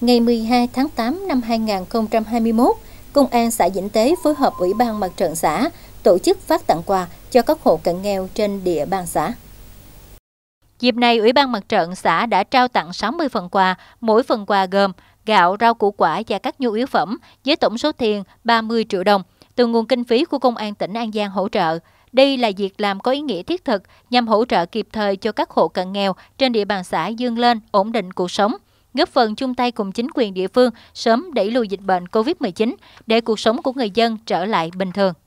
Ngày 12 tháng 8 năm 2021, Công an xã Vĩnh Tế phối hợp Ủy ban Mặt trận xã tổ chức phát tặng quà cho các hộ cận nghèo trên địa bàn xã. Dịp này, Ủy ban Mặt trận xã đã trao tặng 60 phần quà, mỗi phần quà gồm gạo, rau củ quả và các nhu yếu phẩm với tổng số tiền 30 triệu đồng từ nguồn kinh phí của Công an tỉnh An Giang hỗ trợ. Đây là việc làm có ý nghĩa thiết thực nhằm hỗ trợ kịp thời cho các hộ cận nghèo trên địa bàn xã dương lên, ổn định cuộc sống góp phần chung tay cùng chính quyền địa phương sớm đẩy lùi dịch bệnh COVID-19 để cuộc sống của người dân trở lại bình thường.